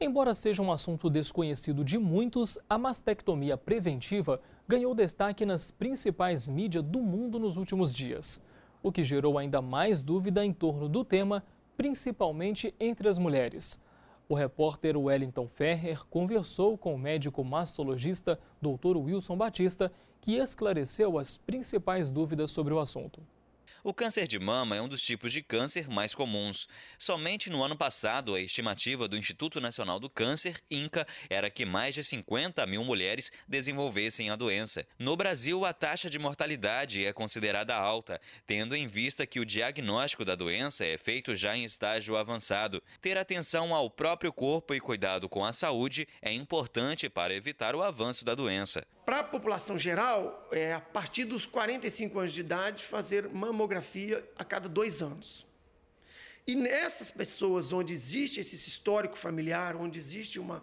Embora seja um assunto desconhecido de muitos, a mastectomia preventiva ganhou destaque nas principais mídias do mundo nos últimos dias, o que gerou ainda mais dúvida em torno do tema, principalmente entre as mulheres. O repórter Wellington Ferrer conversou com o médico mastologista Dr. Wilson Batista, que esclareceu as principais dúvidas sobre o assunto. O câncer de mama é um dos tipos de câncer mais comuns. Somente no ano passado, a estimativa do Instituto Nacional do Câncer, INCA, era que mais de 50 mil mulheres desenvolvessem a doença. No Brasil, a taxa de mortalidade é considerada alta, tendo em vista que o diagnóstico da doença é feito já em estágio avançado. Ter atenção ao próprio corpo e cuidado com a saúde é importante para evitar o avanço da doença para a população geral, é a partir dos 45 anos de idade, fazer mamografia a cada dois anos. E nessas pessoas onde existe esse histórico familiar, onde existe uma,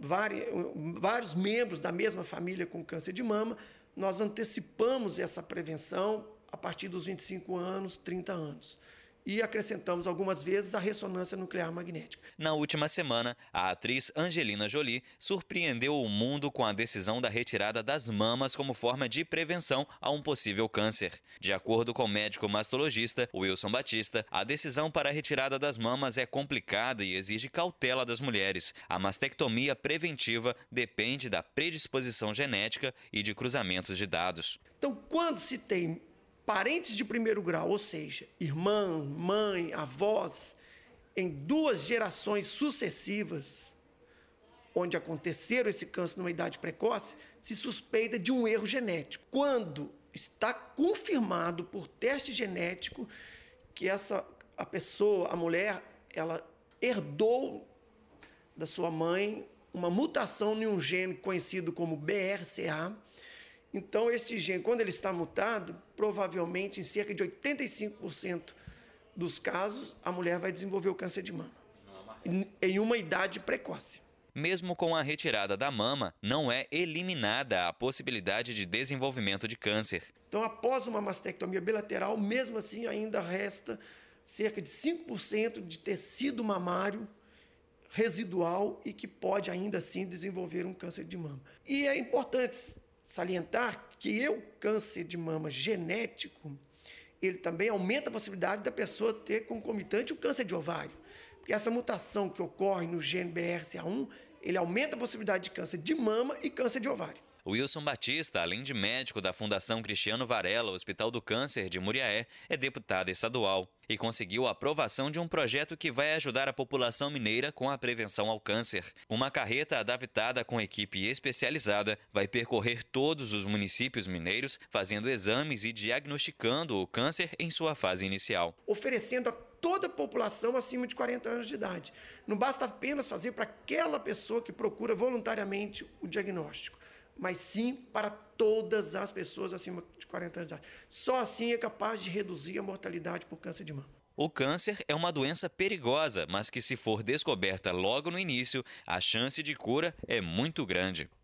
vários membros da mesma família com câncer de mama, nós antecipamos essa prevenção a partir dos 25 anos, 30 anos e acrescentamos algumas vezes a ressonância nuclear magnética. Na última semana, a atriz Angelina Jolie surpreendeu o mundo com a decisão da retirada das mamas como forma de prevenção a um possível câncer. De acordo com o médico mastologista Wilson Batista, a decisão para a retirada das mamas é complicada e exige cautela das mulheres. A mastectomia preventiva depende da predisposição genética e de cruzamentos de dados. Então, quando se tem parentes de primeiro grau, ou seja, irmã, mãe, avós, em duas gerações sucessivas, onde aconteceram esse câncer numa idade precoce, se suspeita de um erro genético. Quando está confirmado por teste genético que essa a pessoa, a mulher, ela herdou da sua mãe uma mutação em um gene conhecido como BRCA, então, este gene, quando ele está mutado, provavelmente em cerca de 85% dos casos, a mulher vai desenvolver o câncer de mama. Em uma idade precoce. Mesmo com a retirada da mama, não é eliminada a possibilidade de desenvolvimento de câncer. Então, após uma mastectomia bilateral, mesmo assim ainda resta cerca de 5% de tecido mamário residual e que pode ainda assim desenvolver um câncer de mama. E é importante salientar que o câncer de mama genético, ele também aumenta a possibilidade da pessoa ter concomitante o câncer de ovário. Porque essa mutação que ocorre no gene BRCA1, ele aumenta a possibilidade de câncer de mama e câncer de ovário. Wilson Batista, além de médico da Fundação Cristiano Varela, Hospital do Câncer de Muriaé, é deputado estadual e conseguiu a aprovação de um projeto que vai ajudar a população mineira com a prevenção ao câncer. Uma carreta adaptada com equipe especializada vai percorrer todos os municípios mineiros, fazendo exames e diagnosticando o câncer em sua fase inicial. Oferecendo a toda a população acima de 40 anos de idade. Não basta apenas fazer para aquela pessoa que procura voluntariamente o diagnóstico mas sim para todas as pessoas acima de 40 anos de idade. Só assim é capaz de reduzir a mortalidade por câncer de mama. O câncer é uma doença perigosa, mas que, se for descoberta logo no início, a chance de cura é muito grande.